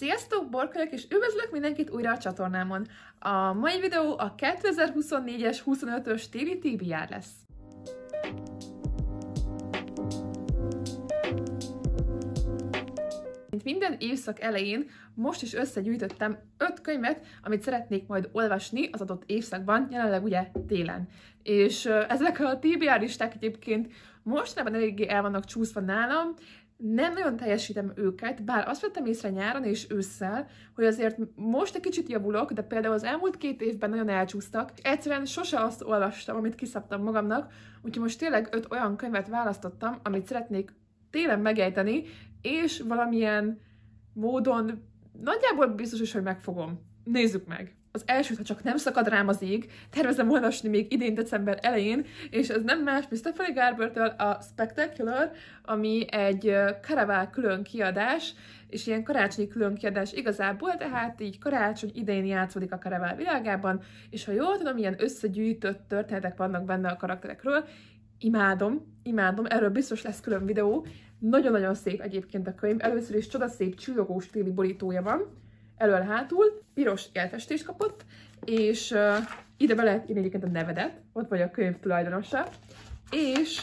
Sziasztok, borkölyök, és üdvözlök mindenkit újra a csatornámon! A mai videó a 2024-es 25-ös téli TBR lesz. Mint minden évszak elején, most is összegyűjtöttem 5 könyvet, amit szeretnék majd olvasni az adott évszakban, jelenleg ugye télen. És ezek a TBR listák egyébként mostanában eléggé el vannak csúszva nálam, nem nagyon teljesítem őket, bár azt vettem észre nyáron és ősszel, hogy azért most egy kicsit javulok, de például az elmúlt két évben nagyon elcsúsztak. Egyszerűen sose azt olvastam, amit kiszabtam magamnak, úgyhogy most tényleg öt olyan könyvet választottam, amit szeretnék télen megejteni, és valamilyen módon nagyjából biztos is, hogy megfogom. Nézzük meg! Az elsőt, ha csak nem szakad rám az ég, tervezem olvasni még idén december elején, és ez nem más, mint Stephanie garber a Spectacular, ami egy karavál külön kiadás, és ilyen karácsonyi külön kiadás igazából, tehát így karácsony idején játszódik a karavál világában, és ha jól tudom, ilyen összegyűjtött történetek vannak benne a karakterekről, imádom, imádom, erről biztos lesz külön videó, nagyon-nagyon szép egyébként a könyv, először is csodaszép csillogós téli borítója van, elől-hátul, piros jelfestést kapott, és uh, ide be lehet írni egyébként a nevedet, ott vagy a könyv tulajdonosa, és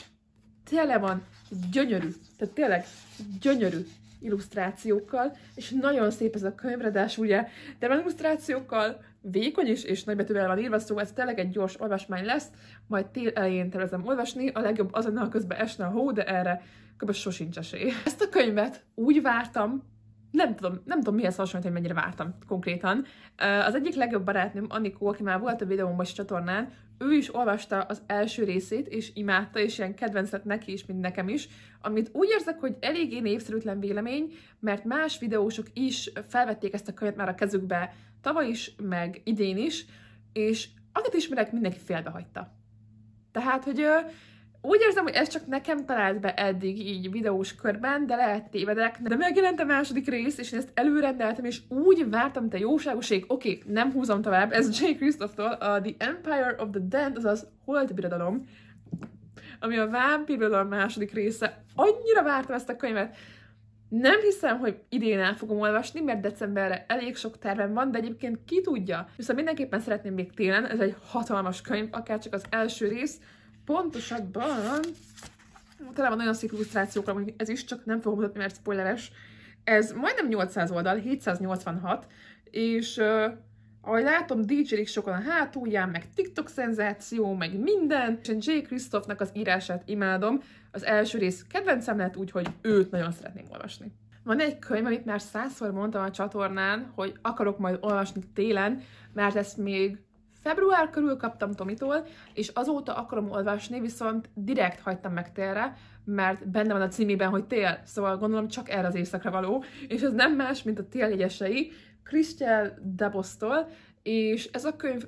tele van gyönyörű, tehát tényleg gyönyörű illusztrációkkal, és nagyon szép ez a könyv, ráadásul ugye de van illusztrációkkal, vékony is, és nagybetűvel van írva, szóval ez tényleg egy gyors olvasmány lesz, majd tél elején tervezem olvasni, a legjobb azonnal közben esne a hó, de erre kb. sosincs esély. Ezt a könyvet úgy vártam, nem tudom, nem tudom mihez hasonlít, hogy mennyire vártam konkrétan. Az egyik legjobb barátnőm, Anikó, aki már volt a videómban a csatornán, ő is olvasta az első részét, és imádta, és ilyen kedvenc lett neki is, mint nekem is, amit úgy érzek, hogy eléggé népszerűtlen vélemény, mert más videósok is felvették ezt a könyvet már a kezükbe tavaly is, meg idén is, és akit ismerek, mindenki félbehagyta. Tehát, hogy úgy érzem, hogy ez csak nekem talált be eddig így videós körben, de lehet tévedek. De megjelent a második rész, és én ezt előrendeltem, és úgy vártam, te jóságoség. Oké, okay, nem húzom tovább, ez J. Christoph-tól a The Empire of the Dead, azaz Holt Birodalom, ami a Vámpirodalom második része. Annyira vártam ezt a könyvet, nem hiszem, hogy idén el fogom olvasni, mert decemberre elég sok tervem van, de egyébként ki tudja. Viszont mindenképpen szeretném még télen, ez egy hatalmas könyv, akár csak az első rész, Pontosabban, tele van olyan szép illusztrációk, amúgy ez is, csak nem fogom mutatni, mert spoileres. Ez majdnem 800 oldal, 786, és uh, ahogy látom, dj sokan a hátulján, meg TikTok szenzáció, meg minden. És J. Kristoffnak az írását imádom. Az első rész kedvencem lett, úgyhogy őt nagyon szeretném olvasni. Van egy könyv, amit már százszor mondtam a csatornán, hogy akarok majd olvasni télen, mert ezt még Február körül kaptam Tomitól, és azóta akarom olvasni, viszont direkt hagytam meg télre, mert benne van a címében, hogy tél, szóval gondolom csak erre az éjszakra való, és ez nem más, mint a jegyesei, Christian Dabostól, és ez a könyv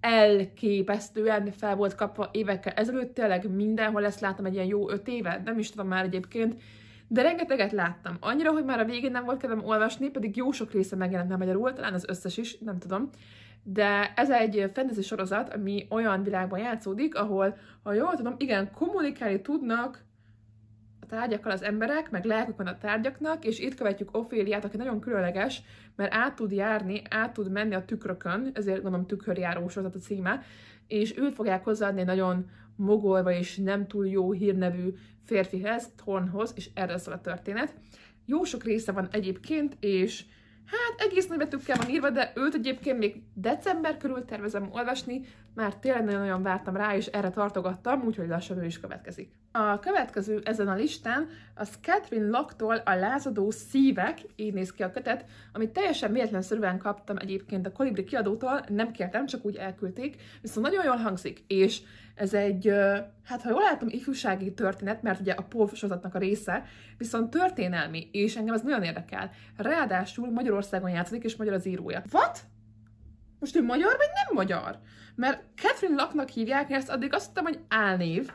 elképesztően fel volt kapva évekkel ezelőtt, tényleg mindenhol ezt láttam egy ilyen jó öt éve, nem is tudom már egyébként, de rengeteget láttam. Annyira, hogy már a végén nem volt kedvem olvasni, pedig jó sok része megjelent már magyarul, talán az összes is, nem tudom de ez egy fantasy sorozat, ami olyan világban játszódik, ahol, ha jól tudom, igen, kommunikálni tudnak a tárgyakkal az emberek, meg lelkük van a tárgyaknak, és itt követjük Ophéliát, aki nagyon különleges, mert át tud járni, át tud menni a tükrökön, ezért gondolom tükörjáró sorozat a címe, és őt fogják hozzáadni egy nagyon mogolva és nem túl jó hírnevű férfihez, Thornhoz, és erre szól a történet. Jó sok része van egyébként, és Hát egész nagy betűkkel van írva, de őt egyébként még december körül tervezem olvasni, mert tényleg nagyon-nagyon vártam rá, és erre tartogattam, úgyhogy lassan ő is következik. A következő ezen a listán az Catherine Locktól a Lázadó Szívek, így néz ki a kötet, amit teljesen véletlenszerűen kaptam egyébként a Kolibri kiadótól, nem kértem, csak úgy elküldték, viszont nagyon jól hangzik, és ez egy, hát ha jól látom, ifjúsági történet, mert ugye a pov sorozatnak a része, viszont történelmi, és engem ez nagyon érdekel. Ráadásul Magyarországon játszik, és magyar az írója. What? Most ő magyar, vagy nem magyar? Mert Catherine Laknak hívják, ezt addig azt hittem, hogy álnév.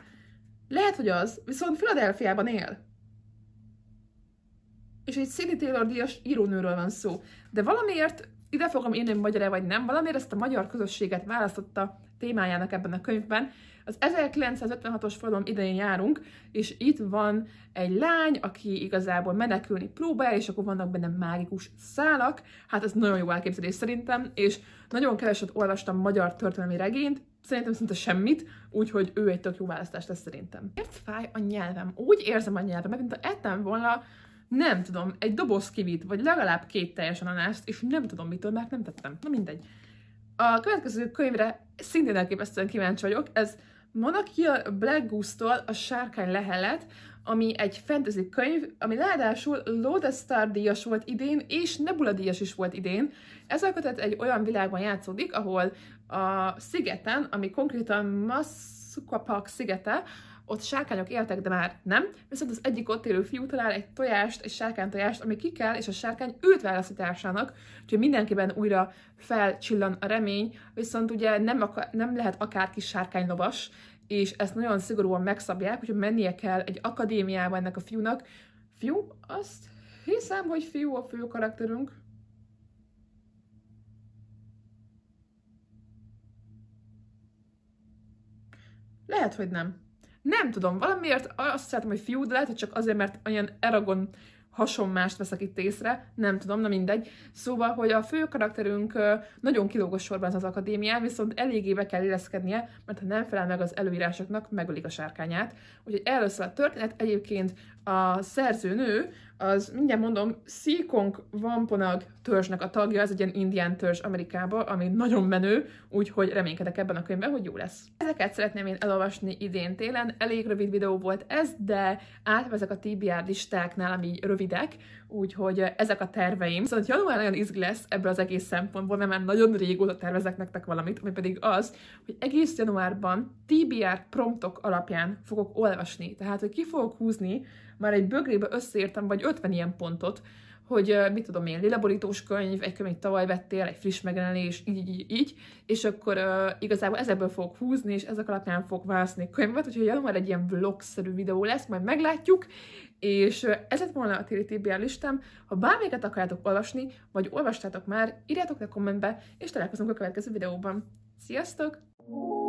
Lehet, hogy az, viszont Filadelfiában él. És egy Cindy Taylor díjas írónőről van szó. De valamiért ide fogom írni, hogy magyar -e vagy nem, valamiért ezt a magyar közösséget választotta témájának ebben a könyvben, az 1956-os forradalom idején járunk, és itt van egy lány, aki igazából menekülni próbál, és akkor vannak benne mágikus szálak. Hát ez nagyon jó elképzelés szerintem, és nagyon keveset olvastam magyar történelmi regényt, szerintem szinte semmit, úgyhogy ő egy tök jó választás lesz szerintem. Miért fáj a nyelvem? Úgy érzem a nyelvem, mint ha ettem volna nem tudom, egy doboz kivit, vagy legalább két teljesen ananást, és nem tudom mitől, mert nem tettem. Na mindegy. A következő könyvre szintén elképesztően kíváncsi vagyok, ez Monokia Black Goose-tól a Sárkány lehelet, ami egy fantasy könyv, ami ráadásul Lotus Star díjas volt idén, és Nebula díjas is volt idén. Ez a kötet egy olyan világban játszódik, ahol a szigeten, ami konkrétan Masquapak szigete, ott sárkányok éltek, de már nem, viszont az egyik ott élő fiú talál egy tojást, egy sárkány tojást, ami ki kell, és a sárkány őt választja társának, úgyhogy mindenkiben újra felcsillan a remény, viszont ugye nem, akar, nem lehet akárki sárkánylovas, és ezt nagyon szigorúan megszabják, úgyhogy mennie kell egy akadémiába ennek a fiúnak. Fiú? Azt hiszem, hogy fiú a fő karakterünk. Lehet, hogy nem. Nem tudom, valamiért azt szeretem, hogy fiú, de lehet, hogy csak azért, mert olyan eragon hasonmást veszek itt észre, nem tudom, na mindegy. Szóval, hogy a fő karakterünk nagyon kilógos sorban az akadémián, viszont eléggé be kell illeszkednie, mert ha nem felel meg az előírásoknak, megölik a sárkányát. Úgyhogy először a történet egyébként a szerzőnő, az mindjárt mondom, Szikong Vamponag törzsnek a tagja, ez egy ilyen indián törzs Amerikában, ami nagyon menő, úgyhogy reménykedek ebben a könyvben, hogy jó lesz. Ezeket szeretném én elolvasni idén télen, elég rövid videó volt ez, de átvezek a TBR listáknál, ami rövidek, úgyhogy eh, ezek a terveim. Szóval január nagyon izg lesz ebből az egész szempontból, mert már nagyon régóta tervezek nektek valamit, ami pedig az, hogy egész januárban TBR promptok alapján fogok olvasni. Tehát, hogy ki fogok húzni, már egy bögrébe összeértem, vagy 50 ilyen pontot, hogy eh, mit tudom én, lilaborítós könyv, egy könyv tavaly vettél, egy friss megjelenés, így, így, így, és akkor uh, igazából ezekből fogok húzni, és ezek alapján fogok választani könyvet, úgyhogy január egy ilyen vlogszerű videó lesz, majd meglátjuk, és ez lett volna a téli TBR listám. Ha bármelyiket akarjátok olvasni, vagy olvastátok már, írjátok le kommentbe, és találkozunk a következő videóban. Sziasztok!